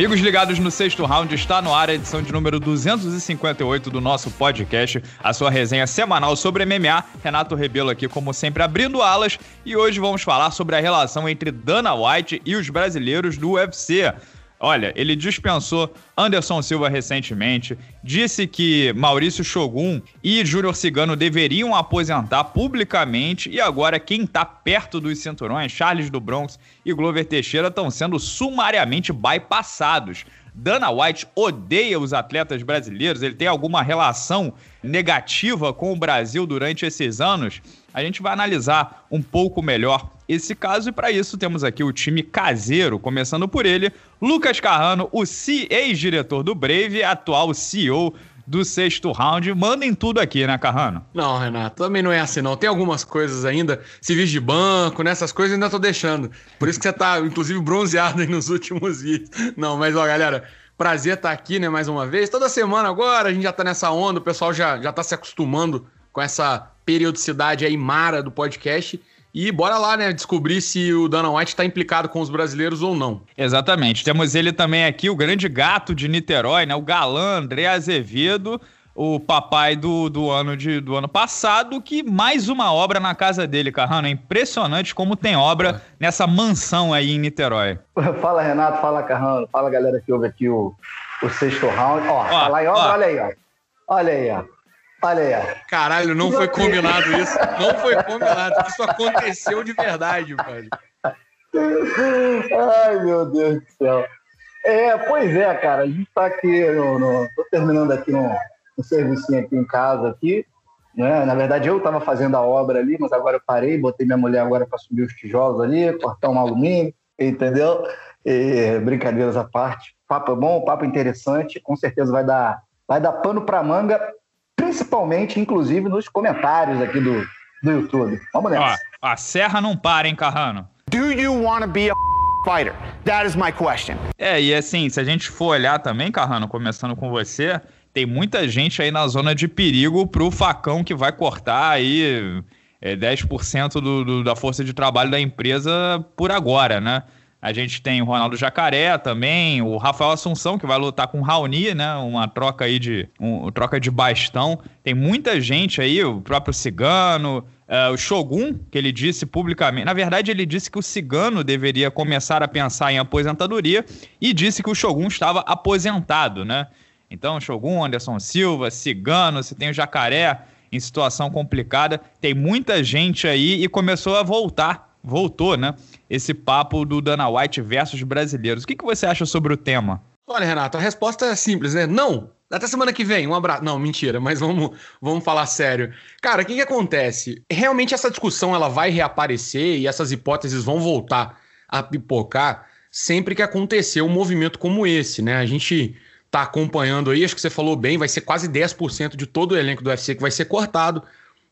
Amigos ligados no sexto round, está no ar a edição de número 258 do nosso podcast, a sua resenha semanal sobre MMA. Renato Rebelo aqui, como sempre, abrindo alas e hoje vamos falar sobre a relação entre Dana White e os brasileiros do UFC. Olha, ele dispensou Anderson Silva recentemente, disse que Maurício Shogun e Júnior Cigano deveriam aposentar publicamente e agora quem está perto dos cinturões, Charles do Bronx e Glover Teixeira estão sendo sumariamente bypassados. Dana White odeia os atletas brasileiros, ele tem alguma relação negativa com o Brasil durante esses anos? A gente vai analisar um pouco melhor esse caso e para isso temos aqui o time caseiro, começando por ele, Lucas Carrano, o ex-diretor do Brave, atual CEO do sexto round. Mandem tudo aqui, né, Carrano? Não, Renato, também não é assim, não. Tem algumas coisas ainda, serviço de banco, nessas né, coisas eu ainda tô deixando. Por isso que você tá, inclusive, bronzeado nos últimos vídeos. Não, mas ó, galera, prazer estar tá aqui, né, mais uma vez. Toda semana agora a gente já tá nessa onda, o pessoal já, já tá se acostumando com essa periodicidade aí mara do podcast. E bora lá, né? Descobrir se o Dana White está implicado com os brasileiros ou não. Exatamente. Temos ele também aqui, o grande gato de Niterói, né? O galã André Azevedo, o papai do, do, ano de, do ano passado, que mais uma obra na casa dele, Carrano. É impressionante como tem obra é. nessa mansão aí em Niterói. Fala, Renato. Fala, Carrano. Fala, galera que ouve aqui o, o sexto round. Ó, ó falar tá ó. olha aí, ó. Olha aí, ó. Olha aí. Caralho, não foi combinado isso. Não foi combinado. Isso aconteceu de verdade, velho. Ai, meu Deus do céu. É, pois é, cara. A gente tá aqui, no, no, tô terminando aqui um, um serviço aqui em casa aqui. Né? Na verdade, eu tava fazendo a obra ali, mas agora eu parei, botei minha mulher agora para subir os tijolos ali, cortar um alumínio, entendeu? E, brincadeiras à parte. Papo bom, papo interessante, com certeza vai dar, vai dar pano para manga principalmente, inclusive, nos comentários aqui do, do YouTube. Vamos nessa. Ó, a serra não para, hein, Carrano? Do you want to be a fighter? That is my question. É, e assim, se a gente for olhar também, Carrano, começando com você, tem muita gente aí na zona de perigo pro facão que vai cortar aí é, 10% do, do, da força de trabalho da empresa por agora, né? A gente tem o Ronaldo Jacaré também, o Rafael Assunção, que vai lutar com o Raoni, né? Uma troca aí de. Um, troca de bastão. Tem muita gente aí, o próprio Cigano, uh, o Shogun, que ele disse publicamente. Na verdade, ele disse que o Cigano deveria começar a pensar em aposentadoria e disse que o Shogun estava aposentado, né? Então, Shogun, Anderson Silva, Cigano, você tem o Jacaré em situação complicada. Tem muita gente aí e começou a voltar. Voltou, né? esse papo do Dana White versus brasileiros. O que, que você acha sobre o tema? Olha, Renato, a resposta é simples, né? Não! Até semana que vem, um abraço. Não, mentira, mas vamos, vamos falar sério. Cara, o que, que acontece? Realmente essa discussão ela vai reaparecer e essas hipóteses vão voltar a pipocar sempre que acontecer um movimento como esse, né? A gente tá acompanhando aí, acho que você falou bem, vai ser quase 10% de todo o elenco do UFC que vai ser cortado.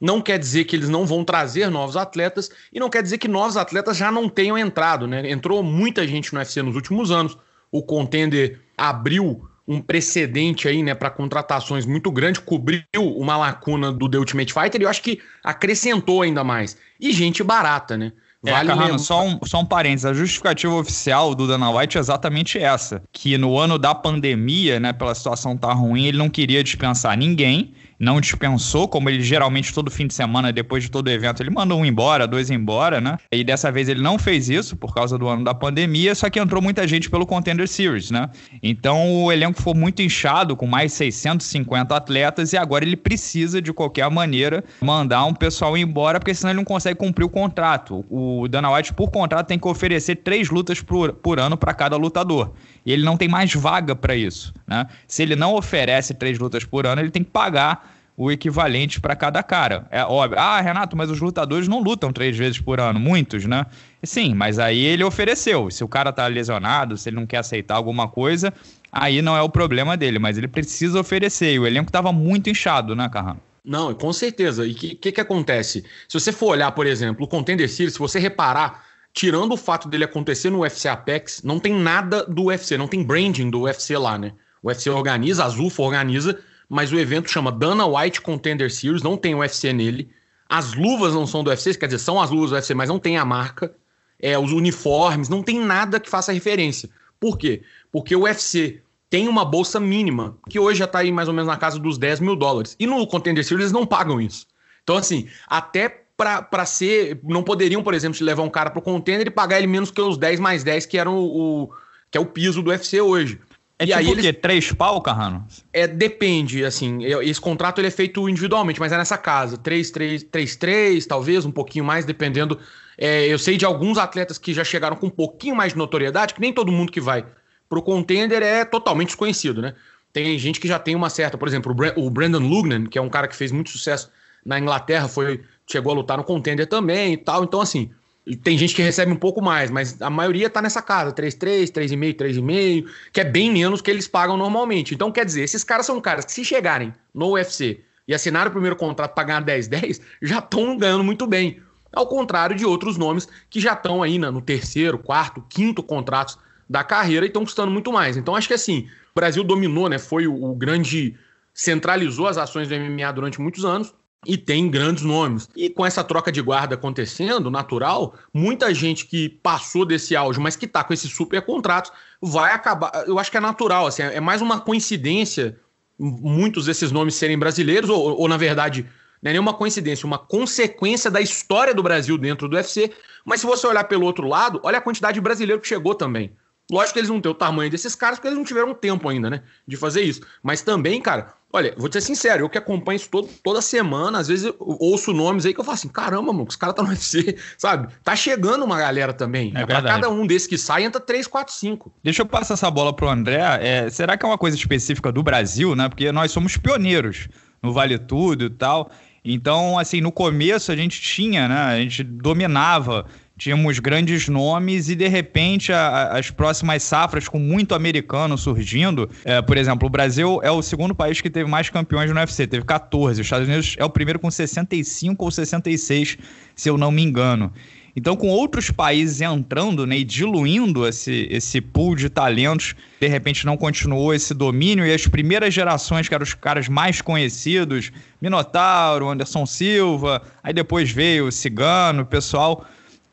Não quer dizer que eles não vão trazer novos atletas e não quer dizer que novos atletas já não tenham entrado, né? Entrou muita gente no UFC nos últimos anos. O contender abriu um precedente aí, né, para contratações muito grande, cobriu uma lacuna do The Ultimate Fighter e eu acho que acrescentou ainda mais. E gente barata, né? É, vale é, Carrano, só um, só um parênteses. A justificativa oficial do Dana White é exatamente essa: que no ano da pandemia, né, pela situação tá ruim, ele não queria dispensar ninguém não dispensou, como ele geralmente todo fim de semana, depois de todo evento, ele manda um embora, dois embora, né? E dessa vez ele não fez isso por causa do ano da pandemia, só que entrou muita gente pelo Contender Series, né? Então o elenco foi muito inchado, com mais 650 atletas, e agora ele precisa, de qualquer maneira, mandar um pessoal embora, porque senão ele não consegue cumprir o contrato. O Dana White, por contrato, tem que oferecer três lutas por, por ano para cada lutador. E ele não tem mais vaga para isso, né? Se ele não oferece três lutas por ano, ele tem que pagar o equivalente para cada cara. É óbvio. Ah, Renato, mas os lutadores não lutam três vezes por ano, muitos, né? Sim, mas aí ele ofereceu. Se o cara tá lesionado, se ele não quer aceitar alguma coisa, aí não é o problema dele, mas ele precisa oferecer. E o elenco tava muito inchado, né, Carrano? Não, com certeza. E o que, que, que acontece? Se você for olhar, por exemplo, o Contender Series, se você reparar tirando o fato dele acontecer no UFC Apex, não tem nada do UFC, não tem branding do UFC lá, né? O UFC organiza, a Zuffa organiza, mas o evento chama Dana White Contender Series, não tem UFC nele. As luvas não são do UFC, quer dizer, são as luvas do UFC, mas não tem a marca. É, os uniformes, não tem nada que faça referência. Por quê? Porque o UFC tem uma bolsa mínima, que hoje já está aí mais ou menos na casa dos 10 mil dólares. E no Contender Series eles não pagam isso. Então, assim, até para ser. Não poderiam, por exemplo, levar um cara para o Contender e pagar ele menos que os 10 mais 10, que eram o, o, que é o piso do UFC hoje. É e tipo aí eles... o quê? Três pau, Carrano? É, depende, assim, é, esse contrato ele é feito individualmente, mas é nessa casa, três, três, três, três talvez, um pouquinho mais, dependendo. É, eu sei de alguns atletas que já chegaram com um pouquinho mais de notoriedade, que nem todo mundo que vai pro contender é totalmente desconhecido, né? Tem gente que já tem uma certa, por exemplo, o Brandon Lugnan, que é um cara que fez muito sucesso na Inglaterra, foi chegou a lutar no contender também e tal, então assim... E tem gente que recebe um pouco mais, mas a maioria está nessa casa, 3,3, 3,5, 3,5, que é bem menos que eles pagam normalmente. Então, quer dizer, esses caras são caras que se chegarem no UFC e assinaram o primeiro contrato para ganhar 10, 10, já estão ganhando muito bem. Ao contrário de outros nomes que já estão aí né, no terceiro, quarto, quinto contratos da carreira e estão custando muito mais. Então, acho que assim, o Brasil dominou, né? Foi o, o grande. centralizou as ações do MMA durante muitos anos e tem grandes nomes. E com essa troca de guarda acontecendo, natural, muita gente que passou desse auge, mas que está com esses super contratos, vai acabar. Eu acho que é natural, assim, é mais uma coincidência muitos desses nomes serem brasileiros, ou, ou na verdade, não é nenhuma coincidência, uma consequência da história do Brasil dentro do UFC. Mas se você olhar pelo outro lado, olha a quantidade de brasileiro que chegou também. Lógico que eles não têm o tamanho desses caras, porque eles não tiveram tempo ainda, né? De fazer isso. Mas também, cara, Olha, vou ser sincero, eu que acompanho isso todo, toda semana, às vezes ouço nomes aí que eu falo assim: caramba, mano, os caras tá no UFC, sabe? Tá chegando uma galera também. É, pra cada um desses que sai, entra 3, 4, 5. Deixa eu passar essa bola pro André. É, será que é uma coisa específica do Brasil, né? Porque nós somos pioneiros no Vale Tudo e tal. Então, assim, no começo a gente tinha, né? A gente dominava tínhamos grandes nomes e de repente a, a, as próximas safras com muito americano surgindo, é, por exemplo, o Brasil é o segundo país que teve mais campeões no UFC, teve 14, os Estados Unidos é o primeiro com 65 ou 66, se eu não me engano. Então, com outros países entrando né, e diluindo esse, esse pool de talentos, de repente não continuou esse domínio e as primeiras gerações, que eram os caras mais conhecidos, Minotauro, Anderson Silva, aí depois veio o Cigano, o pessoal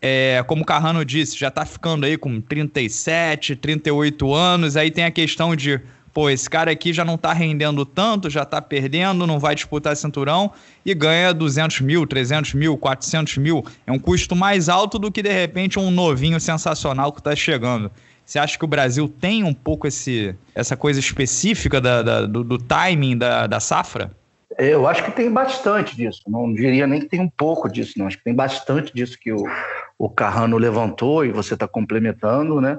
é, como o Carrano disse, já tá ficando aí com 37, 38 anos. Aí tem a questão de, pô, esse cara aqui já não tá rendendo tanto, já tá perdendo, não vai disputar cinturão e ganha 200 mil, 300 mil, 400 mil. É um custo mais alto do que, de repente, um novinho sensacional que tá chegando. Você acha que o Brasil tem um pouco esse, essa coisa específica da, da, do, do, timing da, da safra? Eu acho que tem bastante disso. Não diria nem que tem um pouco disso, não. Acho que tem bastante disso que o, o Carrano levantou e você está complementando, né?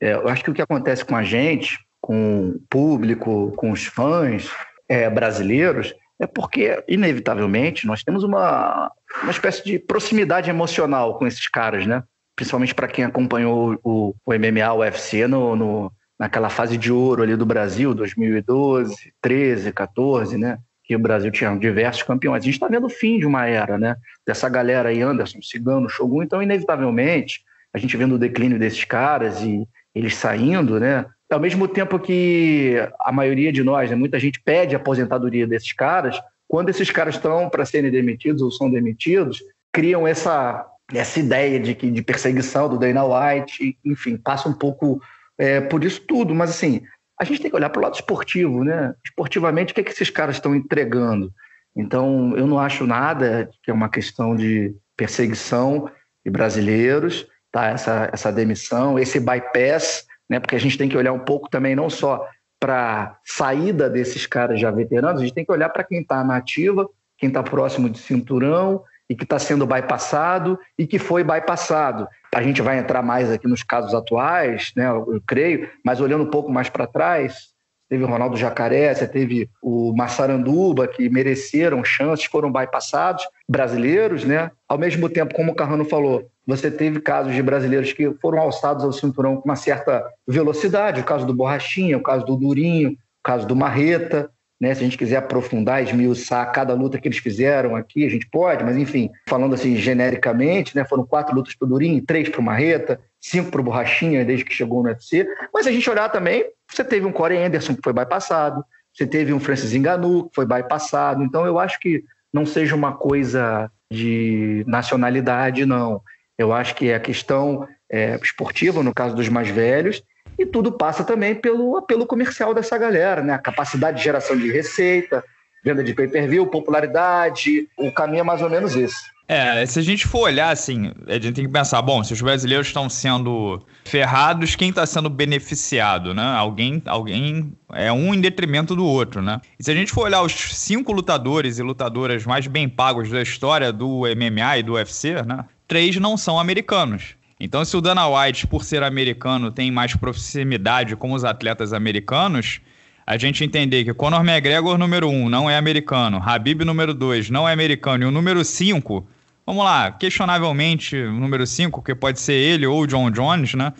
É, eu acho que o que acontece com a gente, com o público, com os fãs é, brasileiros, é porque, inevitavelmente, nós temos uma, uma espécie de proximidade emocional com esses caras, né? Principalmente para quem acompanhou o, o MMA, o UFC, no, no, naquela fase de ouro ali do Brasil, 2012, 13, 14, né? que o Brasil tinha diversos campeões. A gente está vendo o fim de uma era, né? Dessa galera aí, Anderson, Cigano, Shogun. Então, inevitavelmente, a gente vendo o declínio desses caras e eles saindo, né? Ao mesmo tempo que a maioria de nós, né, muita gente pede a aposentadoria desses caras, quando esses caras estão para serem demitidos ou são demitidos, criam essa, essa ideia de, que, de perseguição do Dana White, enfim, passa um pouco é, por isso tudo. Mas, assim, a gente tem que olhar para o lado esportivo, né? Esportivamente, o que, é que esses caras estão entregando? Então, eu não acho nada que é uma questão de perseguição de brasileiros, tá? Essa, essa demissão, esse bypass, né? Porque a gente tem que olhar um pouco também, não só para saída desses caras já veteranos, a gente tem que olhar para quem está na ativa, quem está próximo de cinturão, e que está sendo bypassado e que foi bypassado. A gente vai entrar mais aqui nos casos atuais, né, eu creio, mas olhando um pouco mais para trás, teve o Ronaldo Jacaré, você teve o Massaranduba, que mereceram chances, foram bypassados, brasileiros, né? Ao mesmo tempo, como o Carrano falou, você teve casos de brasileiros que foram alçados ao cinturão com uma certa velocidade, o caso do Borrachinha, o caso do Durinho, o caso do Marreta, né? Se a gente quiser aprofundar, esmiuçar cada luta que eles fizeram aqui, a gente pode, mas enfim, falando assim genericamente, né? Foram quatro lutas para o Durinho, três para o Marreta, cinco para o Borrachinha desde que chegou no UFC. Mas se a gente olhar também, você teve um Corey Anderson que foi bypassado, você teve um Francis Ngannou que foi bypassado. Então eu acho que não seja uma coisa de nacionalidade, não. Eu acho que é a questão é, esportiva, no caso dos mais velhos, e tudo passa também pelo apelo comercial dessa galera, né? A capacidade de geração de receita, venda de pay-per-view, popularidade, o caminho é mais ou menos esse. É, se a gente for olhar assim, a gente tem que pensar, bom, se os brasileiros estão sendo ferrados, quem está sendo beneficiado, né? Alguém, alguém é um em detrimento do outro, né? E se a gente for olhar os cinco lutadores e lutadoras mais bem pagos da história do MMA e do UFC, né? Três não são americanos. Então, se o Dana White, por ser americano, tem mais proximidade com os atletas americanos, a gente entender que Conor McGregor, número um, não é americano, Habib, número dois, não é americano, e o número cinco, vamos lá, questionavelmente, o número cinco, que pode ser ele ou o John Jones, né?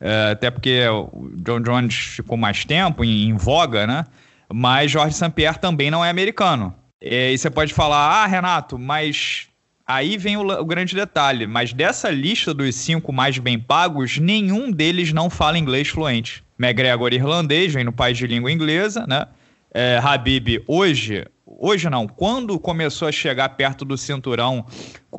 É, até porque o John Jones ficou mais tempo em, em voga, né? Mas Jorge St-Pierre também não é americano. É, e você pode falar, ah, Renato, mas Aí vem o, o, grande detalhe, mas dessa lista dos cinco mais bem pagos, nenhum deles não fala inglês fluente. McGregor irlandês, vem no país de língua inglesa, né? É, Habib hoje, hoje não, quando começou a chegar perto do cinturão,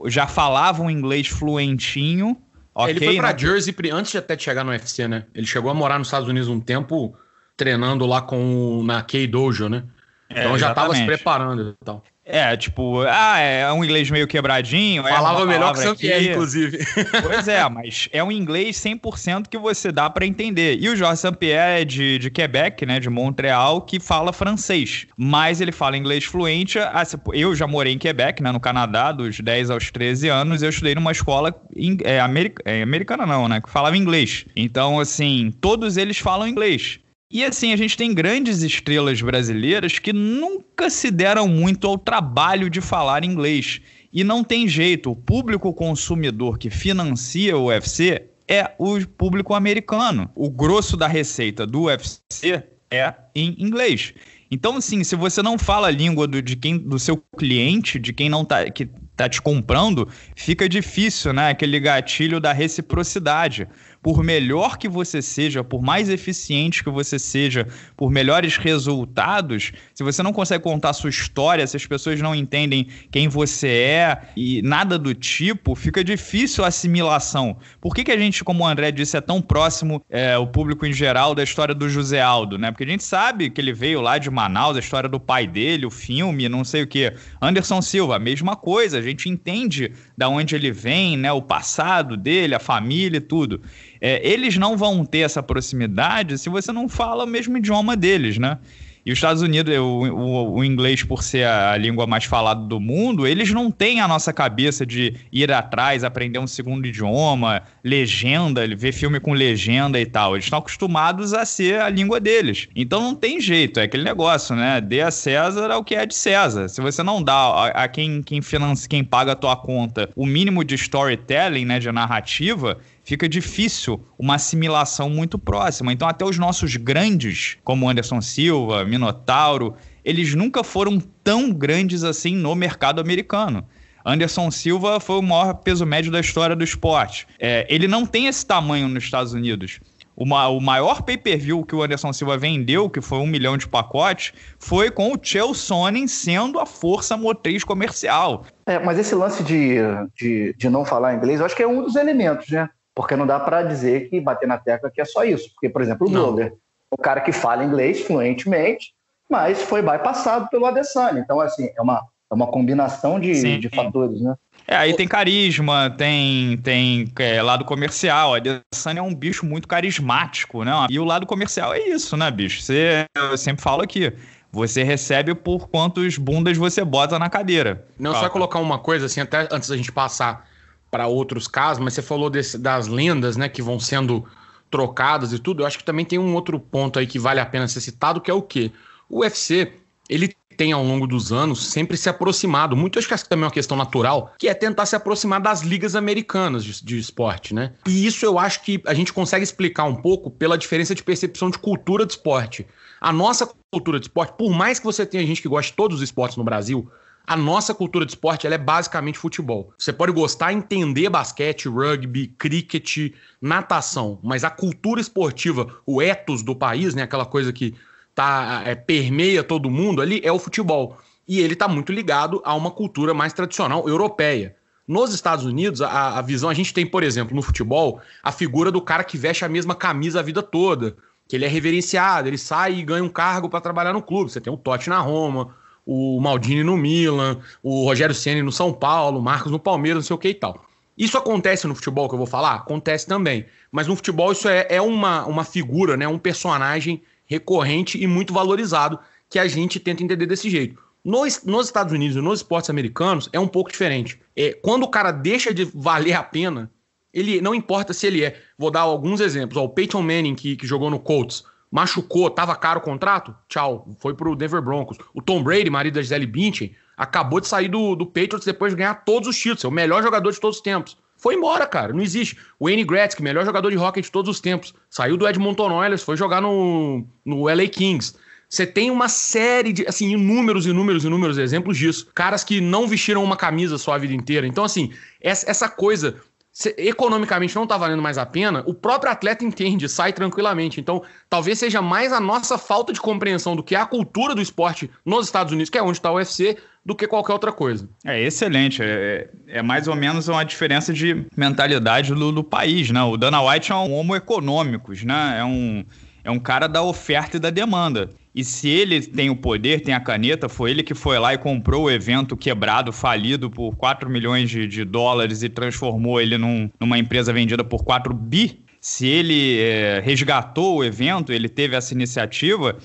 já falava um inglês fluentinho. Okay, ele foi pra né? Jersey antes de até chegar no UFC, né? Ele chegou a morar nos Estados Unidos um tempo treinando lá com na K Dojo, né? É, então já estava se preparando e tal. É, tipo, ah, é um inglês meio quebradinho. É falava é melhor que o Saint-Pierre, inclusive. Pois é, mas é um inglês 100% que você dá para entender. E o Jorge Saint-Pierre é de, de Quebec, né, de Montreal, que fala francês. Mas ele fala inglês fluente. Ah, eu já morei em Quebec, né, no Canadá, dos 10 aos 13 anos. Eu estudei numa escola in, é, america, é, americana, não, né, que falava inglês. Então, assim, todos eles falam inglês. E assim, a gente tem grandes estrelas brasileiras que nunca se deram muito ao trabalho de falar inglês. E não tem jeito, o público consumidor que financia o UFC é o público americano. O grosso da receita do UFC é em inglês. Então, assim, se você não fala a língua do, de quem, do seu cliente, de quem não tá, que tá te comprando, fica difícil, né? Aquele gatilho da reciprocidade por melhor que você seja, por mais eficiente que você seja, por melhores resultados, se você não consegue contar sua história, se as pessoas não entendem quem você é e nada do tipo, fica difícil a assimilação. Por que, que a gente, como o André disse, é tão próximo, é, o público em geral, da história do José Aldo, né? Porque a gente sabe que ele veio lá de Manaus, a história do pai dele, o filme, não sei o quê. Anderson Silva, mesma coisa, a gente entende da onde ele vem, né? O passado dele, a família e tudo é, eles não vão ter essa proximidade se você não fala o mesmo idioma deles, né? E os Estados Unidos, o, o, o, inglês, por ser a língua mais falada do mundo, eles não têm a nossa cabeça de ir atrás, aprender um segundo idioma, legenda, ver filme com legenda e tal. Eles estão acostumados a ser a língua deles. Então não tem jeito, é aquele negócio, né? Dê a César o que é de César. Se você não dá a, a quem, quem finance, quem paga a tua conta o mínimo de storytelling, né, de narrativa, fica difícil uma assimilação muito próxima. Então, até os nossos grandes, como Anderson Silva, Minotauro, eles nunca foram tão grandes assim no mercado americano. Anderson Silva foi o maior peso médio da história do esporte. É, ele não tem esse tamanho nos Estados Unidos. Uma, o maior pay-per-view que o Anderson Silva vendeu, que foi um milhão de pacotes, foi com o Chael Sonnen sendo a força motriz comercial. É, mas esse lance de, de, de não falar inglês, eu acho que é um dos elementos, né? Porque não dá para dizer que bater na tecla que é só isso. Porque, por exemplo, o Glover, o cara que fala inglês fluentemente, mas foi bypassado pelo Adesanya. Então, assim, é uma, é uma combinação de, de fatores, né? É, aí tem carisma, tem, tem é, lado comercial. A Adesanya é um bicho muito carismático, né? E o lado comercial é isso, né, bicho? Você, eu sempre falo aqui, você recebe por quantos bundas você bota na cadeira. Não, só colocar uma coisa assim, até antes da gente passar para outros casos, mas você falou desse, das lendas, né, que vão sendo trocadas e tudo. Eu acho que também tem um outro ponto aí que vale a pena ser citado, que é o quê? O UFC, ele tem ao longo dos anos sempre se aproximado, muito acho que essa também é uma questão natural, que é tentar se aproximar das ligas americanas de, de, esporte, né? E isso eu acho que a gente consegue explicar um pouco pela diferença de percepção de cultura de esporte. A nossa cultura de esporte, por mais que você tenha gente que gosta de todos os esportes no Brasil, a nossa cultura de esporte é basicamente futebol. Você pode gostar, entender basquete, rugby, cricket, natação, mas a cultura esportiva, o ethos do país, né, aquela coisa que tá, é, permeia todo mundo ali, é o futebol. E ele está muito ligado a uma cultura mais tradicional europeia. Nos Estados Unidos, a, a visão, a gente tem, por exemplo, no futebol, a figura do cara que veste a mesma camisa a vida toda, que ele é reverenciado, ele sai e ganha um cargo para trabalhar no clube. Você tem o Totti na Roma, o Maldini no Milan, o Rogério Ceni no São Paulo, o Marcos no Palmeiras, não sei o que e tal. Isso acontece no futebol que eu vou falar? Acontece também. Mas no futebol isso é, é uma, uma figura, né, um personagem recorrente e muito valorizado que a gente tenta entender desse jeito. Nos, nos Estados Unidos e nos esportes americanos é um pouco diferente. É, quando o cara deixa de valer a pena, ele não importa se ele é. Vou dar alguns exemplos. Ó, o Peyton Manning, que, que jogou no Colts, machucou, tava caro o contrato, tchau, foi pro Denver Broncos. O Tom Brady, marido da Gisele Bündchen, acabou de sair do, do Patriots depois de ganhar todos os títulos, é o melhor jogador de todos os tempos. Foi embora, cara, não existe. O Wayne Gretzky, melhor jogador de hockey de todos os tempos, saiu do Edmonton Oilers, foi jogar no, no LA Kings. Você tem uma série de, assim, inúmeros, inúmeros, inúmeros exemplos disso. Caras que não vestiram uma camisa só a vida inteira. Então, assim, essa coisa se, economicamente não está valendo mais a pena, o próprio atleta entende, sai tranquilamente. Então, talvez seja mais a nossa falta de compreensão do que é a cultura do esporte nos Estados Unidos, que é onde está o UFC, do que qualquer outra coisa. É excelente. É, é, é, mais ou menos uma diferença de mentalidade do, do país, né? O Dana White é um homo econômicos, né? É um, é um cara da oferta e da demanda. E se ele tem o poder, tem a caneta, foi ele que foi lá e comprou o evento quebrado, falido por 4 milhões de, de dólares e transformou ele num, numa empresa vendida por 4 bi. Se ele é, resgatou o evento, ele teve essa iniciativa,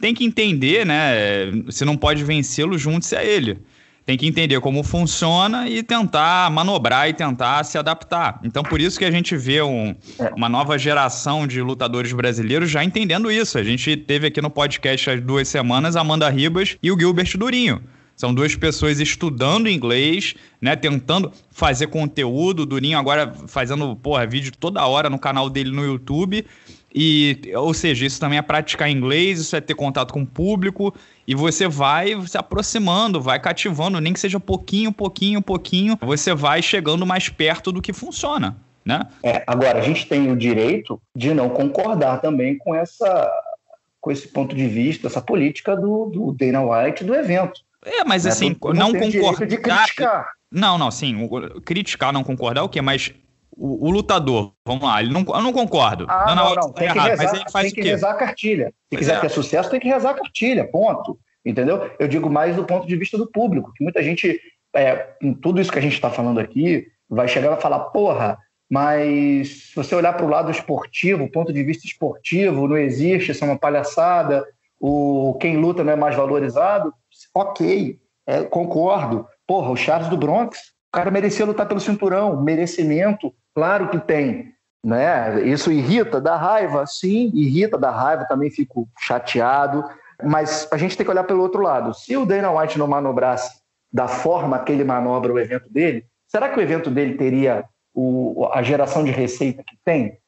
tem que entender, né? Você não pode vencê-lo, junto se a ele tem que entender como funciona e tentar manobrar e tentar se adaptar. Então, por isso que a gente vê um, é. uma nova geração de lutadores brasileiros já entendendo isso. A gente teve aqui no podcast há duas semanas a Amanda Ribas e o Gilbert Durinho. São duas pessoas estudando inglês, né? Tentando fazer conteúdo. O Durinho agora fazendo, porra, vídeo toda hora no canal dele no YouTube. E, ou seja, isso também é praticar inglês, isso é ter contato com o público, e você vai se aproximando, vai cativando, nem que seja pouquinho, pouquinho, pouquinho, você vai chegando mais perto do que funciona, né? É, agora, a gente tem o direito de não concordar também com essa com esse ponto de vista, essa política do, do Dana White do evento. É, mas né? assim, não concordar... De criticar. Não, não, sim, criticar, não concordar o quê? Mas o, o, lutador, vamos lá, ele não, eu não concordo. Ah, não, não, não, não. Tá tem, que rezar, mas faz tem que rezar a cartilha. Se quiser é. ter sucesso, tem que rezar a cartilha, ponto. Entendeu? Eu digo mais do ponto de vista do público, que muita gente, é, com tudo isso que a gente está falando aqui, vai chegar e falar, porra, mas se você olhar para o lado esportivo, ponto de vista esportivo, não existe, isso é uma palhaçada, o, quem luta não é mais valorizado, ok, é, concordo. Porra, o Charles do Bronx, o cara merecia lutar pelo cinturão, merecimento, Claro que tem. Né? Isso irrita, dá raiva, sim, irrita, dá raiva, também fico chateado, mas a gente tem que olhar pelo outro lado. Se o Dana White não manobrasse da forma que ele manobra o evento dele, será que o evento dele teria o, a geração de receita que tem?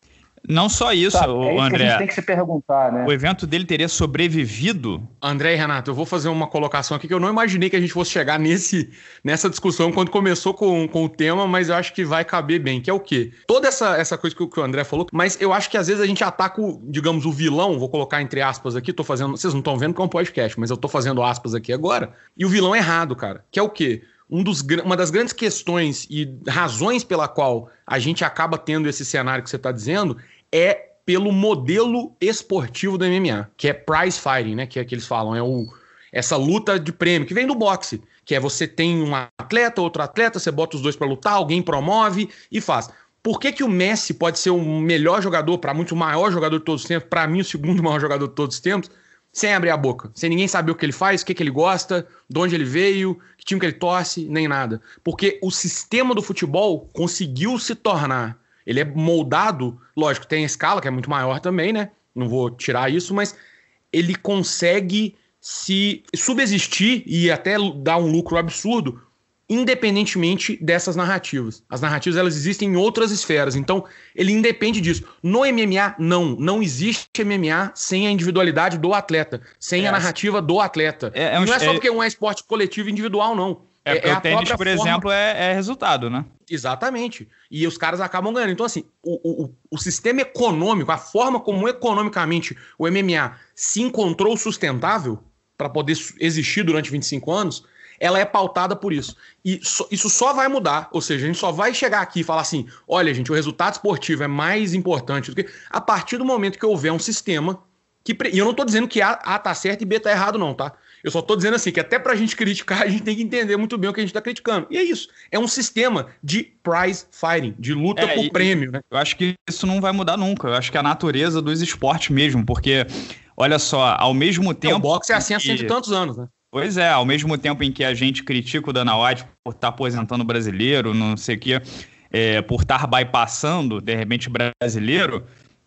Não só isso, tá, é isso André. a gente tem que se perguntar, né? O evento dele teria sobrevivido. André e Renato, eu vou fazer uma colocação aqui que eu não imaginei que a gente fosse chegar nesse, nessa discussão quando começou com, com o tema, mas eu acho que vai caber bem, que é o quê? Toda essa, essa coisa que, que o André falou, mas eu acho que às vezes a gente ataca, o, digamos, o vilão, vou colocar entre aspas aqui, tô fazendo. Vocês não estão vendo que é um podcast, mas eu tô fazendo aspas aqui agora. E o vilão é errado, cara. Que é o quê? Um dos, uma das grandes questões e razões pela qual a gente acaba tendo esse cenário que você está dizendo é pelo modelo esportivo do MMA, que é prize fighting, né? Que é que eles falam, é o, essa luta de prêmio que vem do boxe, que é você tem um atleta, outro atleta, você bota os dois para lutar, alguém promove e faz. Por que, que o Messi pode ser o melhor jogador, para muitos o maior jogador de todos os tempos, para mim o segundo maior jogador de todos os tempos, sem abrir a boca, sem ninguém saber o que ele faz, o que, que ele gosta, de onde ele veio, que time que ele torce, nem nada. Porque o sistema do futebol conseguiu se tornar ele é moldado, lógico, tem a escala, que é muito maior também, né? Não vou tirar isso, mas ele consegue se subsistir e até dar um lucro absurdo, independentemente dessas narrativas. As narrativas elas existem em outras esferas, então ele independe disso. No MMA não, não existe MMA sem a individualidade do atleta, sem é, a narrativa do atleta. É, é um, não é só é- porque um é esporte coletivo individual não. É, é, porque é o tênis, por exemplo, forma... é, é, resultado, né? Exatamente. E os caras acabam ganhando. Então, assim, o, o, o sistema econômico, a forma como economicamente o MMA se encontrou sustentável para poder existir durante 25 anos, ela é pautada por isso. E so, isso só vai mudar, ou seja, a gente só vai chegar aqui e falar assim: olha, gente, o resultado esportivo é mais importante do que. A partir do momento que houver um sistema que. E eu não estou dizendo que A, a tá certo e B tá errado, não, tá? Eu só estou dizendo assim que até para a gente criticar, a gente tem que entender muito bem o que a gente está criticando. E é isso. É um sistema de prize fighting, de luta é, por prêmio. Né? Eu acho que isso não vai mudar nunca. Eu acho que é a natureza dos esportes mesmo, porque, olha só, ao mesmo é, tempo. o boxe é assim há tantos anos, né? Pois é, ao mesmo tempo em que a gente critica o Dana White por estar tá aposentando brasileiro, não sei o quê, é, por estar tá bypassando, de repente, brasileiro,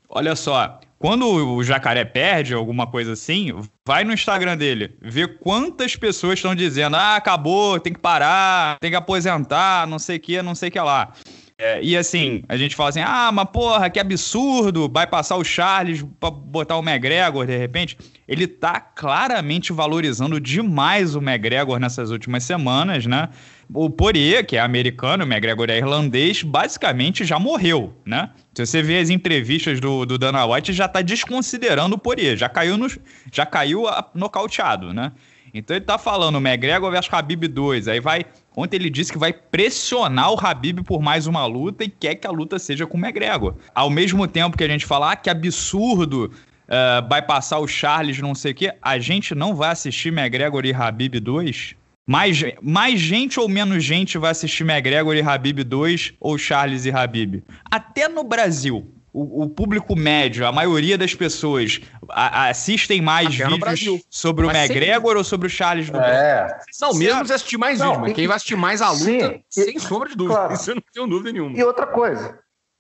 olha só, quando o jacaré perde alguma coisa assim, vai no Instagram dele, vê quantas pessoas estão dizendo: ah, acabou, tem que parar, tem que aposentar, não sei o que, não sei o que lá. É, e assim, a gente fala assim: ah, mas porra, que absurdo, vai passar o Charles pra botar o McGregor de repente. Ele tá claramente valorizando demais o McGregor nessas últimas semanas, né? O Poirier, que é americano, o McGregor é irlandês, basicamente já morreu, né? Se você vê as entrevistas do, do Dana White, já está desconsiderando o Poirier, já caiu, no, já caiu a, nocauteado, né? Então ele tá falando McGregor versus Habib 2, aí vai... Ontem ele disse que vai pressionar o Habib por mais uma luta e quer que a luta seja com o McGregor. Ao mesmo tempo que a gente fala, ah, que absurdo uh, vai passar o Charles, não sei o quê, a gente não vai assistir McGregor e Habib 2? Mais, mais gente ou menos gente vai assistir McGregor e Habib 2 ou Charles e Habib? Até no Brasil, o, o público médio, a maioria das pessoas a, a assistem mais Até vídeos sobre o McGregor ou sobre o Charles do é. Não, mesmo você assistir mais vídeos, quem vai assistir mais a luta, Sim. sem sombra de dúvida. Claro. Isso eu não tenho dúvida nenhuma. E outra coisa,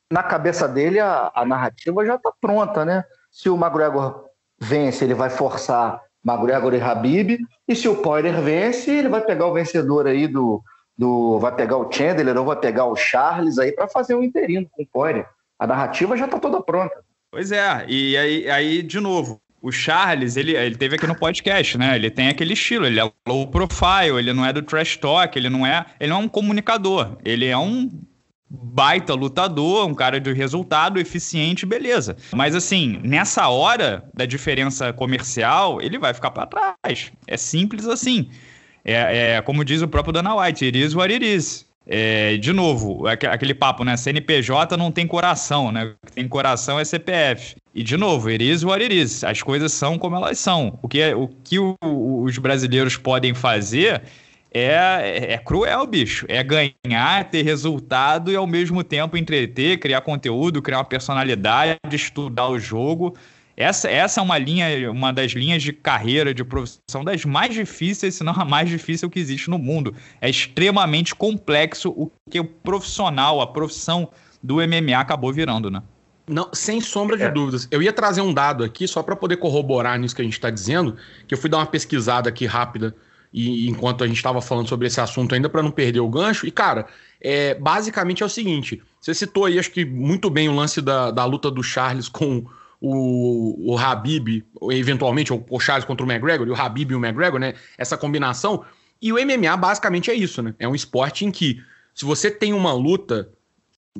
na cabeça dele a, a narrativa já está pronta, né? Se o McGregor vence, ele vai forçar Magregor e Habib. E se o Poirier vence, ele vai pegar o vencedor aí do. do vai pegar o Chandler ou vai pegar o Charles aí para fazer um interino com o Poirier. A narrativa já está toda pronta. Pois é, e aí, aí de novo, o Charles, ele, ele teve aqui no podcast, né? Ele tem aquele estilo, ele é low profile, ele não é do trash talk, ele não é, ele não é um comunicador, ele é um baita lutador, um cara de resultado, eficiente, beleza. Mas assim, nessa hora da diferença comercial, ele vai ficar para trás. É simples assim. É, é, como diz o próprio Dana White, it is what it is. É, de novo, aquele papo, né? CNPJ não tem coração, né? tem coração é CPF. E de novo, it is what it is. As coisas são como elas são. O que, é, o que o, os brasileiros podem fazer é, é, é cruel, bicho. É ganhar, ter resultado e ao mesmo tempo entreter, criar conteúdo, criar uma personalidade, estudar o jogo. Essa, essa é uma linha, uma das linhas de carreira, de profissão, das mais difíceis, se não a mais difícil que existe no mundo. É extremamente complexo o que o profissional, a profissão do MMA acabou virando, né? Não, sem sombra de é. dúvidas. Eu ia trazer um dado aqui só para poder corroborar nisso que a gente está dizendo, que eu fui dar uma pesquisada aqui rápida e, enquanto a gente estava falando sobre esse assunto ainda para não perder o gancho. E, cara, é, basicamente é o seguinte: você citou aí, acho que muito bem, o lance da, da luta do Charles com o, o Habib, eventualmente, o, o Charles contra o McGregor, e o Habib e o McGregor, né? Essa combinação. E o MMA basicamente é isso, né? É um esporte em que, se você tem uma luta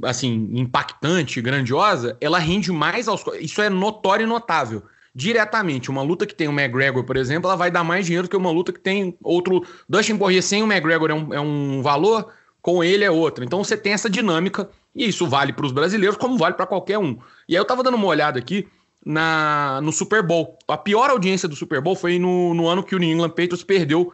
assim impactante, grandiosa, ela rende mais aos. Isso é notório e notável diretamente. Uma luta que tem o McGregor, por exemplo, ela vai dar mais dinheiro do que uma luta que tem outro. Dustin Poirier sem o McGregor é um, é um valor, com ele é outro. Então você tem essa dinâmica, e isso vale para os brasileiros, como vale para qualquer um. E aí eu estava dando uma olhada aqui na no Super Bowl. A pior audiência do Super Bowl foi no, no ano que o New England Patriots perdeu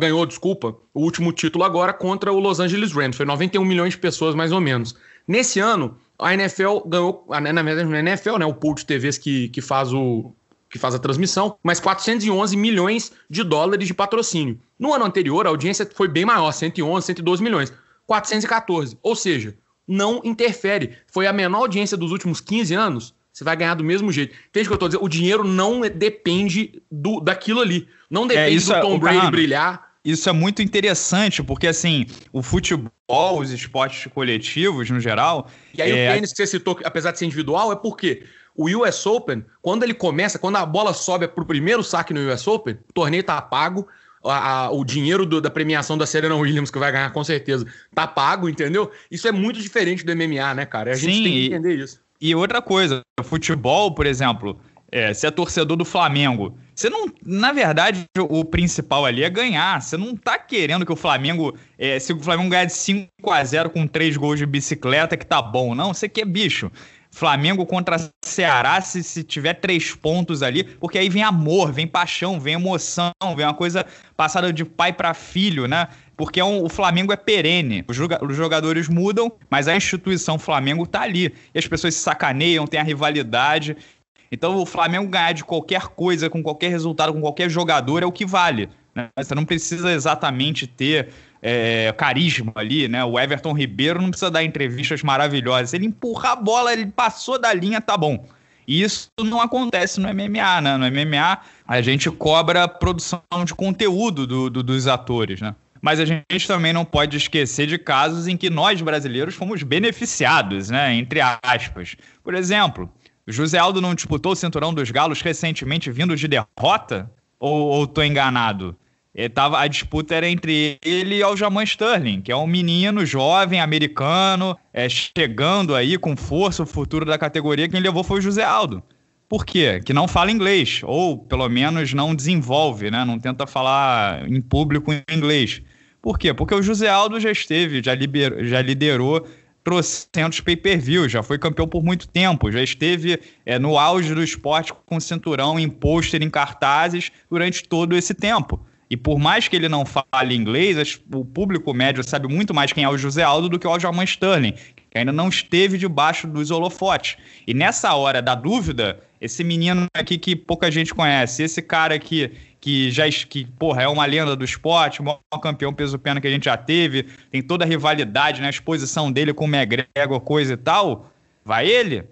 ganhou, desculpa, o último título agora contra o Los Angeles Rams. Foi 91 milhões de pessoas, mais ou menos. Nesse ano, a NFL ganhou, né, na verdade, na é NFL, né, o pool de TVs que, que faz o que faz a transmissão, mais 411 milhões de dólares de patrocínio. No ano anterior, a audiência foi bem maior, 111, 112 milhões, 414. Ou seja, não interfere. Foi a menor audiência dos últimos 15 anos, você vai ganhar do mesmo jeito. Entende o que eu tô dizendo? O dinheiro não depende do daquilo ali. Não é, depende é, do Tom é, Brady Carrano. brilhar isso é muito interessante, porque assim, o futebol futebol, os esportes coletivos no geral. E aí é... o tênis que você citou, apesar de ser individual, é porque o US Open, quando ele começa, quando a bola sobe para o primeiro saque no US Open, o torneio está pago, a, a, o dinheiro do, da premiação da Serena Williams, que vai ganhar com certeza, tá pago, entendeu? Isso é muito diferente do MMA, né, cara? A gente Sim, tem que entender isso. E, e outra coisa, futebol, por exemplo, é, se é torcedor do Flamengo você não, na verdade, o principal ali é ganhar. Você não tá querendo que o Flamengo, é, se o Flamengo ganhar de 5 a 0 com três gols de bicicleta, que tá bom, não. Você quer é bicho. Flamengo contra Ceará, se, se tiver três pontos ali, porque aí vem amor, vem paixão, vem emoção, vem uma coisa passada de pai para filho, né? Porque é um, o Flamengo é perene. Os, joga os, jogadores mudam, mas a instituição Flamengo tá ali. E as pessoas se sacaneiam, tem a rivalidade. Então o Flamengo ganhar de qualquer coisa, com qualquer resultado, com qualquer jogador é o que vale. Né? Você não precisa exatamente ter é, carisma ali, né? O Everton Ribeiro não precisa dar entrevistas maravilhosas. Ele empurrar a bola, ele passou da linha, tá bom. E isso não acontece no MMA, né? No MMA a gente cobra produção de conteúdo do, do, dos atores, né? Mas a gente também não pode esquecer de casos em que nós brasileiros fomos beneficiados, né? Entre aspas. Por exemplo, José Aldo não disputou o cinturão dos galos recentemente vindo de derrota? Ou, ou tô enganado? Tava, a disputa era entre ele e o Jaman Sterling, que é um menino jovem americano, é, chegando aí com força o futuro da categoria. Quem levou foi o José Aldo. Por quê? Que não fala inglês, ou pelo menos não desenvolve, né? não tenta falar em público em inglês. Por quê? Porque o José Aldo já esteve, já, já liderou trocentos pay-per-view, já foi campeão por muito tempo, já esteve é, no auge do esporte com cinturão em pôster, em cartazes, durante todo esse tempo. E por mais que ele não fale inglês, o público médio sabe muito mais quem é o José Aldo do que o German Sterling, que ainda não esteve debaixo dos holofotes. E nessa hora da dúvida, esse menino aqui que pouca gente conhece, esse cara aqui que já que, porra, é uma lenda do esporte, o maior campeão peso-pena que a gente já teve, tem toda a rivalidade, né? A exposição dele com o McGregor, coisa e tal, vai ele.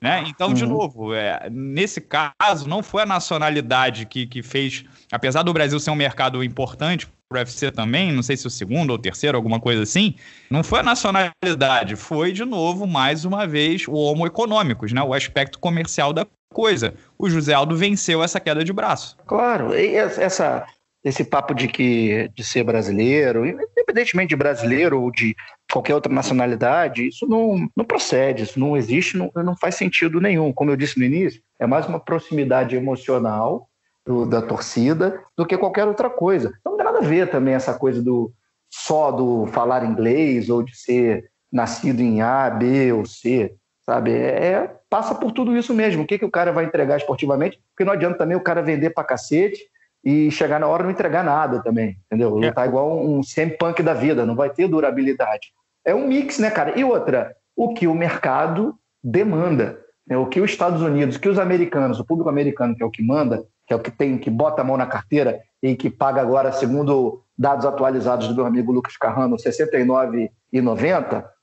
Né? Então, de uhum. novo, é, nesse caso, não foi a nacionalidade que, que fez, apesar do Brasil ser um mercado importante para o UFC também, não sei se o segundo ou terceiro, alguma coisa assim, não foi a nacionalidade, foi, de novo, mais uma vez, o homo econômicos, né? o aspecto comercial da coisa. O José Aldo venceu essa queda de braço. Claro, essa, esse papo de que de ser brasileiro, independentemente de brasileiro ou de qualquer outra nacionalidade, isso não, não procede, isso não existe, não, não faz sentido nenhum. Como eu disse no início, é mais uma proximidade emocional do, da torcida do que qualquer outra coisa. Então, não tem nada a ver também essa coisa do só do falar inglês ou de ser nascido em A, B ou C sabe? É, é, passa por tudo isso mesmo. O que, que o cara vai entregar esportivamente? Porque não adianta também o cara vender pra cacete e chegar na hora não entregar nada também, entendeu? É. Tá igual um semi-punk da vida, não vai ter durabilidade. É um mix, né, cara? E outra, o que o mercado demanda, né? o que os Estados Unidos, o que os americanos, o público americano que é o que manda, que é o que tem, que bota a mão na carteira e que paga agora, segundo dados atualizados do meu amigo Lucas Carrano, 69 e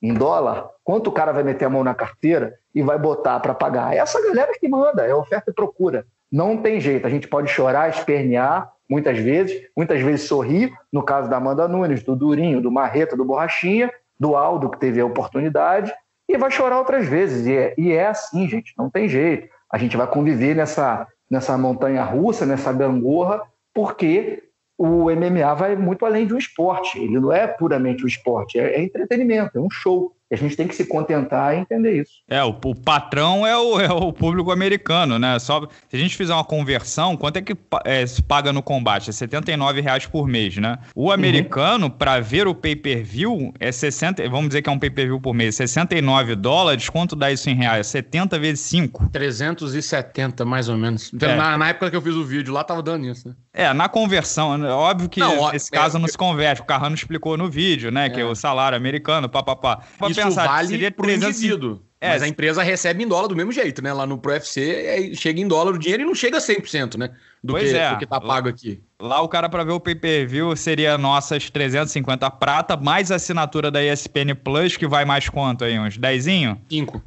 em dólar, quanto o cara vai meter a mão na carteira e vai botar para pagar? é Essa galera que manda, é oferta e procura. Não tem jeito, a gente pode chorar, espernear, muitas vezes, muitas vezes sorrir, no caso da Amanda Nunes, do Durinho, do Marreta, do Borrachinha, do Aldo, que teve a oportunidade, e vai chorar outras vezes. E é, e é assim, gente, não tem jeito. A gente vai conviver nessa, nessa montanha russa, nessa gangorra, porque o MMA vai muito além de um esporte. Ele não é puramente um esporte, é, é entretenimento, é um show a gente tem que se contentar e entender isso. É, o, o patrão é o, é o, público americano, né? Só, se a gente fizer uma conversão, quanto é que é, se paga no combate? É 79 reais por mês, né? O uhum. americano, uhum. para ver o pay-per-view, é 60, vamos dizer que é um pay-per-view por mês, 69 dólares, quanto dá isso em reais? 70 vezes 5. 370, mais ou menos. Então, é. Na, na, época que eu fiz o vídeo lá, tava dando isso, né? É, na conversão, né? óbvio que não, caso é, não se converte. O Carrano explicou no vídeo, né? Que é. o salário americano, papapá. Isso isso pensar, vale seria 300... É, mas a empresa recebe em dólar do mesmo jeito, né? Lá no ProFC é, chega em dólar o dinheiro e não chega 100%, né? Do pois que, é. que tá pago aqui. Lá o cara para ver o pay-per-view seria nossas 350 prata, mais a assinatura da ESPN Plus, que vai mais quanto aí? Uns 10 5.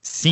5.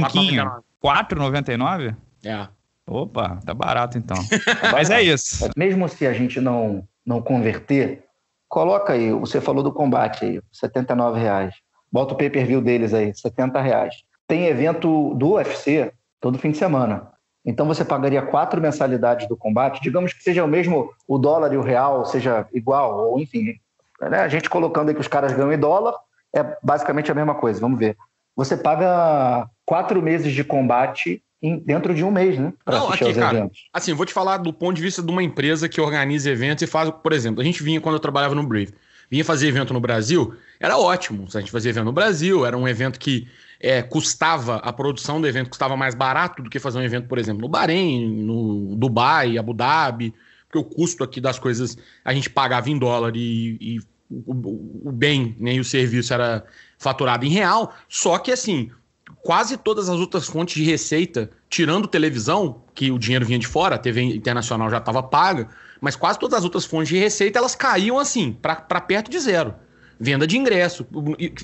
4,99? É. Opa, tá barato então. mas é isso. Mesmo se a gente não, não converter, coloca aí, você falou do combate aí, 79 reais. Bota o pay-per-view deles aí, 70 reais. Tem evento do UFC todo fim de semana. Então você pagaria quatro mensalidades do combate, digamos que seja o mesmo, o dólar e o real seja igual, ou enfim. Né? A gente colocando aí que os caras ganham em dólar, é basicamente a mesma coisa, vamos ver. Você paga quatro meses de combate dentro de um mês, né? Não, aqui, cara, eventos. assim, vou te falar do ponto de vista de uma empresa que organiza eventos e faz, por exemplo, a gente vinha quando eu trabalhava no Brave vinha fazer evento no Brasil, era ótimo. se A gente fazia evento no Brasil, era um evento que é, custava, a produção do evento custava mais barato do que fazer um evento, por exemplo, no Bahrein, no Dubai, Abu Dhabi, porque o custo aqui das coisas a gente pagava em dólar e, e o, o, bem nem né, o serviço era faturado em real. Só que, assim, quase todas as outras fontes de receita, tirando televisão, que o dinheiro vinha de fora, a TV internacional já estava paga mas quase todas as outras fontes de receita, elas caíam assim, para perto de zero. Venda de ingresso.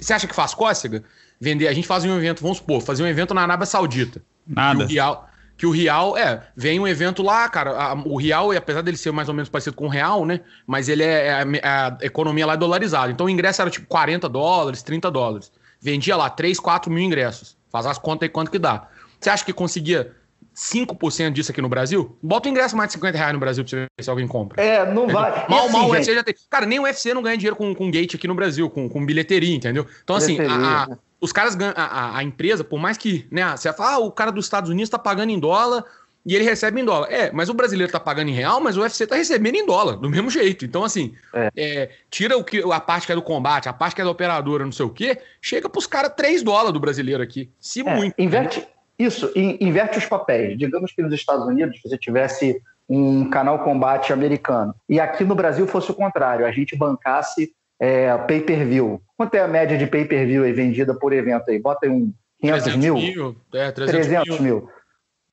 Você acha que faz cócega? Vender, a gente faz um evento, vamos supor, fazer um evento na Arábia Saudita. Nada. Que o real, que o real é, vem um evento lá, cara, a, o real, apesar dele ser mais ou menos parecido com o real, né, mas ele é, é a, a economia lá é dolarizada. Então o ingresso era tipo 40 dólares, 30 dólares. Vendia lá 3, 4 mil ingressos. Faz as contas aí quanto que dá. Você acha que conseguia 5% disso aqui no Brasil, bota o ingresso mais de 50 reais no Brasil pra você ver se alguém compra. É, não vai. Mal, assim, mal o UFC já tem. Cara, nem o UFC não ganha dinheiro com, com gate aqui no Brasil, com, com bilheteria, entendeu? Então, assim, a, a, né? os caras ganham. A, a, empresa, por mais que, né, você fala, ah, o cara dos Estados Unidos tá pagando em dólar e ele recebe em dólar. É, mas o brasileiro tá pagando em real, mas o UFC tá recebendo em dólar, do mesmo jeito. Então, assim, é. É, tira o que, a parte que é do combate, a parte que é da operadora, não sei o quê, chega pros caras 3 dólares do brasileiro aqui. Se é, muito. Inverte, isso, inverte os papéis. Digamos que nos Estados Unidos você tivesse um canal combate americano e aqui no Brasil fosse o contrário, a gente bancasse é, pay-per-view. Quanto é a média de pay-per-view aí vendida por evento aí? Bota aí um 500 mil? mil. É, 300, 300 mil. mil.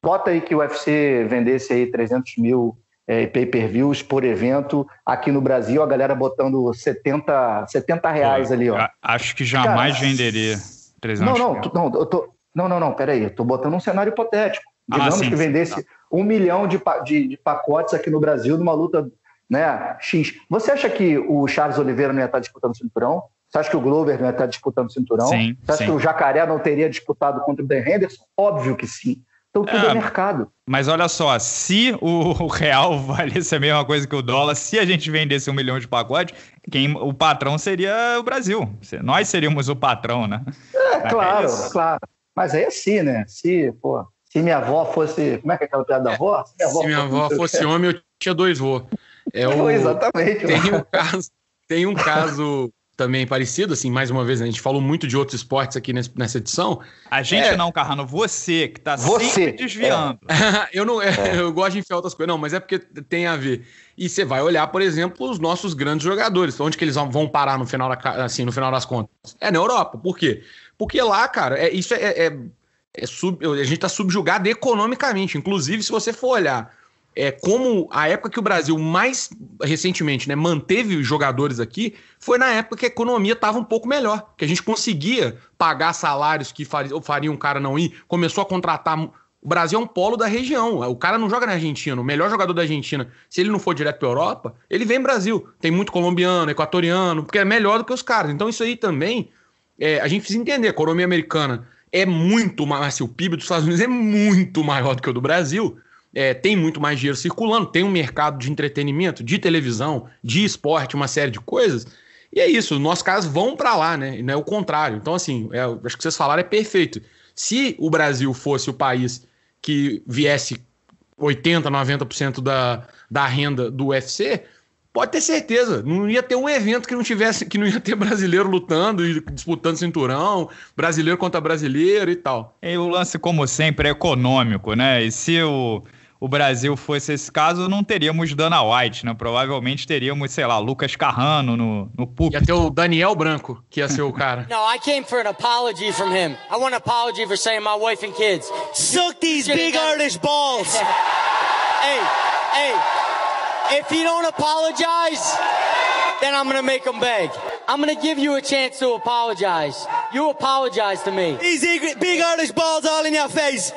Bota aí que o UFC vendesse aí 300 mil é, pay-per-views por evento aqui no Brasil, a galera botando 70, 70 reais Pô, é, ali, ó. Acho que jamais Cara, venderia 300 não, não, mil. Não, eu tô, não, não, não, peraí, eu estou botando um cenário hipotético. Ah, Digamos ah, sim, que vendesse sim, tá. um milhão de, de, de, pacotes aqui no Brasil numa luta né, X. Você acha que o Charles Oliveira não ia estar disputando o cinturão? Você acha que o Glover não ia estar disputando o cinturão? Sim, Você acha que o Jacaré não teria disputado contra o Ben Henderson? Óbvio que sim. Então tudo é, é, mercado. Mas olha só, se o real valesse a mesma coisa que o dólar, se a gente vendesse um milhão de pacotes, quem, o patrão seria o Brasil. Nós seríamos o patrão, né? É, claro, é claro. Mas aí é assim, né? Se, pô, se minha avó fosse. Como é que é aquela piada da avó? Se minha avó, se minha avó fosse, fosse homem, eu tinha dois vô. É o... Exatamente. Tem um, caso, tem um caso também parecido, assim, mais uma vez, né? a gente falou muito de outros esportes aqui nesse, nessa edição. A gente é... não, Carrano, você que tá você. sempre é. desviando. É. eu não, é, é. eu gosto de enfiar outras coisas, não, mas é porque tem a ver. E você vai olhar, por exemplo, os nossos grandes jogadores, onde que eles vão parar no final, da, assim, no final das contas? É na Europa. Por quê? Porque lá, cara, é, isso é, é, é, é sub, a gente está subjugado economicamente. Inclusive, se você for olhar é, como a época que o Brasil mais recentemente né, manteve os jogadores aqui foi na época que a economia estava um pouco melhor, que a gente conseguia pagar salários que faria, faria um cara não ir, começou a contratar. O Brasil é um polo da região. O cara não joga na Argentina. O melhor jogador da Argentina, se ele não for direto para Europa, ele vem Brasil. Tem muito colombiano, equatoriano, porque é melhor do que os caras. Então isso aí também é, a gente precisa entender, a economia americana é muito mais, assim, o PIB dos Estados Unidos é muito maior do que o do Brasil, é, tem muito mais dinheiro circulando, tem um mercado de entretenimento, de televisão, de esporte, uma série de coisas. E é isso, nossos caras vão para lá, né? E não é o contrário. Então, assim, é, acho que vocês falaram é perfeito. Se o Brasil fosse o país que viesse 80%, 90% da, da renda do UFC, pode ter certeza, não ia ter um evento que não tivesse, que não ia ter brasileiro lutando e disputando cinturão, brasileiro contra brasileiro e tal. É, e o lance, como sempre, é econômico, né? E se o, o Brasil fosse esse caso, não teríamos Dana White, né? Provavelmente teríamos, sei lá, Lucas Carrano no, no público. Ia ter o Daniel Branco, que ia ser o cara. Não, I came for an apology from him. I want an apology for saying my wife and kids. Suck these big artist balls! hey, hey! If you don't apologize, then I'm going to make them beg. I'm going to give you a chance to apologize. You apologize to me. Easy, big Irish balls all in your face.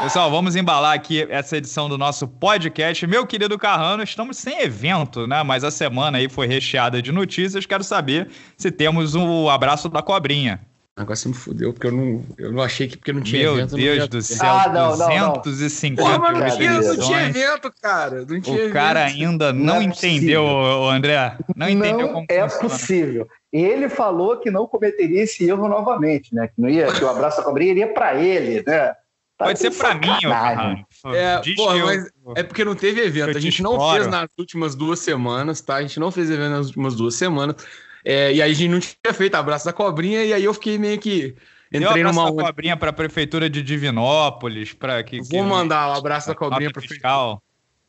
Pessoal, vamos embalar aqui essa edição do nosso podcast. Meu querido Carrano, estamos sem evento, né? Mas a semana aí foi recheada de notícias. Quero saber se temos o abraço da cobrinha. Agora você me fudeu, porque eu não, eu não achei que porque não tinha Meu evento. Meu Deus do céu, ah, não, não, 250 Pô, mas não tinha, evento, cara. Não tinha o evento. cara ainda não, não é entendeu, André. Não entendeu não como é funciona. possível. Ele falou que não cometeria esse erro novamente, né? Que, não ia, que o abraço a cobrinha iria para ele, né? Tá Pode ser para mim, ó. É, porra, eu, é porque não teve evento. A gente não fez nas últimas duas semanas, tá? A gente não fez evento nas últimas duas semanas. É, e aí a gente não tinha feito abraço da cobrinha, e aí eu fiquei meio que. Entrei numa. Abraço numa. Da cobrinha para a prefeitura de Divinópolis, para que. Vou que... mandar o abraço da cobrinha para fiscal.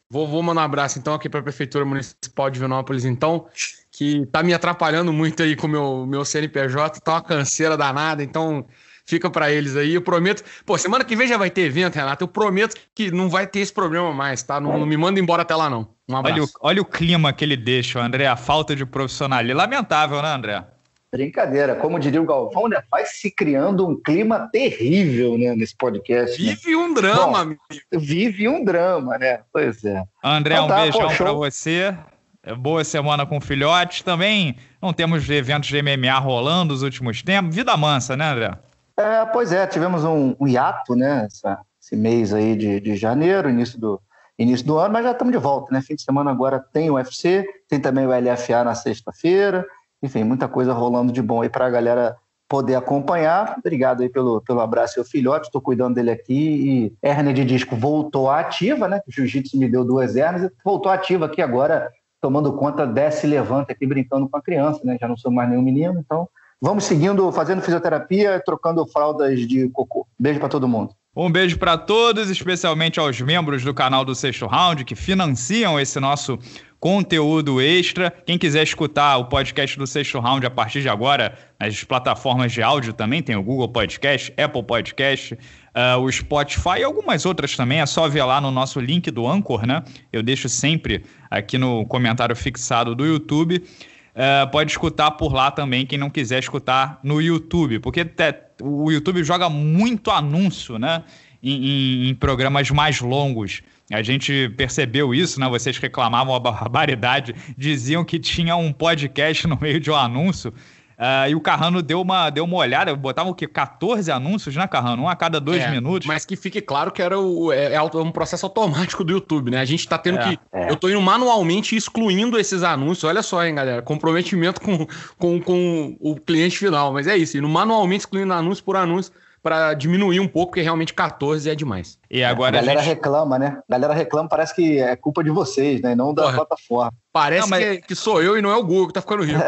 Vou, vou mandar um abraço então aqui para a prefeitura municipal de Divinópolis, então, que tá me atrapalhando muito aí com o meu, meu CNPJ, tá uma canseira danada, então fica para eles aí. Eu prometo. Pô, semana que vem já vai ter evento, Renato. Eu prometo que não vai ter esse problema mais, tá? Não, não me manda embora até lá, não. Um abraço. Olha o, olha o clima que ele deixa, André. A falta de profissionalismo. Lamentável, né, André? Brincadeira, como diria o Galvão, né? Vai se criando um clima terrível né, nesse podcast. Né? Vive né? um drama, Bom, amigo. Vive um drama, né? Pois é. André, então, tá, um beijão para você. É, boa semana com filhotes também. Não temos eventos de MMA rolando nos últimos tempos. Vida mansa, né, André? É, pois é, tivemos um, um hiato, né? Essa, esse mês aí de, de janeiro, início do, início do ano, mas já estamos de volta, né? Fim de semana agora tem o UFC, tem também o LFA na sexta-feira, enfim, muita coisa rolando de bom aí para a galera poder acompanhar. Obrigado aí pelo, pelo abraço, seu filhote, estou cuidando dele aqui e hernia de disco voltou ativa, né? O jiu-jitsu me deu duas hernias, voltou ativa aqui agora, tomando conta, desce, levanta aqui, brincando com a criança, né? Já não sou mais nenhum menino, então vamos seguindo, fazendo fisioterapia, trocando fraldas de cocô. Beijo para todo mundo. Um beijo para todos, especialmente aos membros do canal do Sexto Round que financiam esse nosso conteúdo extra. Quem quiser escutar o podcast do Sexto Round a partir de agora, nas plataformas de áudio também, tem o Google Podcast, Apple Podcast, uh, o Spotify e algumas outras também. É só ver lá no nosso link do Anchor, né? Eu deixo sempre aqui no comentário fixado do YouTube. É, pode escutar por lá também, quem não quiser escutar no YouTube, porque o YouTube joga muito anúncio, né? Em, em, em, programas mais longos. A gente percebeu isso, né? Vocês reclamavam a barbaridade, diziam que tinha um podcast no meio de um anúncio. Uh, e o Carrano deu uma, deu uma olhada, botava o quê? 14 anúncios, né, Carrano? Um a cada dois é, minutos. Mas que fique claro que era o, é, é, um processo automático do YouTube, né? A gente tá tendo é, que. É. Eu tô indo manualmente excluindo esses anúncios. Olha só, hein, galera. Comprometimento com, com, com o cliente final. Mas é isso, indo manualmente excluindo anúncio por anúncio para diminuir um pouco, porque realmente 14 é demais. E é, agora a galera a gente... reclama, né? A galera reclama, parece que é culpa de vocês, né? Não da Porra. plataforma. Parece não, mas... que, que, sou eu e não é o Google que tá ficando rico.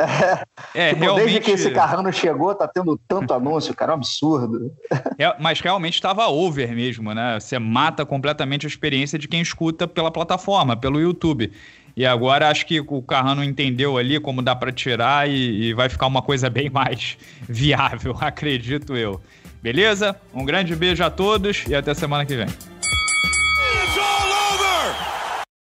É. é, tipo, realmente... Desde que esse carrão chegou, tá tendo tanto anúncio, cara, é um absurdo. É, mas realmente estava over mesmo, né? Você mata completamente a experiência de quem escuta pela plataforma, pelo YouTube. E agora acho que o Carrano entendeu ali como dá para tirar e, e vai ficar uma coisa bem mais viável, acredito eu. Beleza? Um grande beijo a todos e até semana que vem.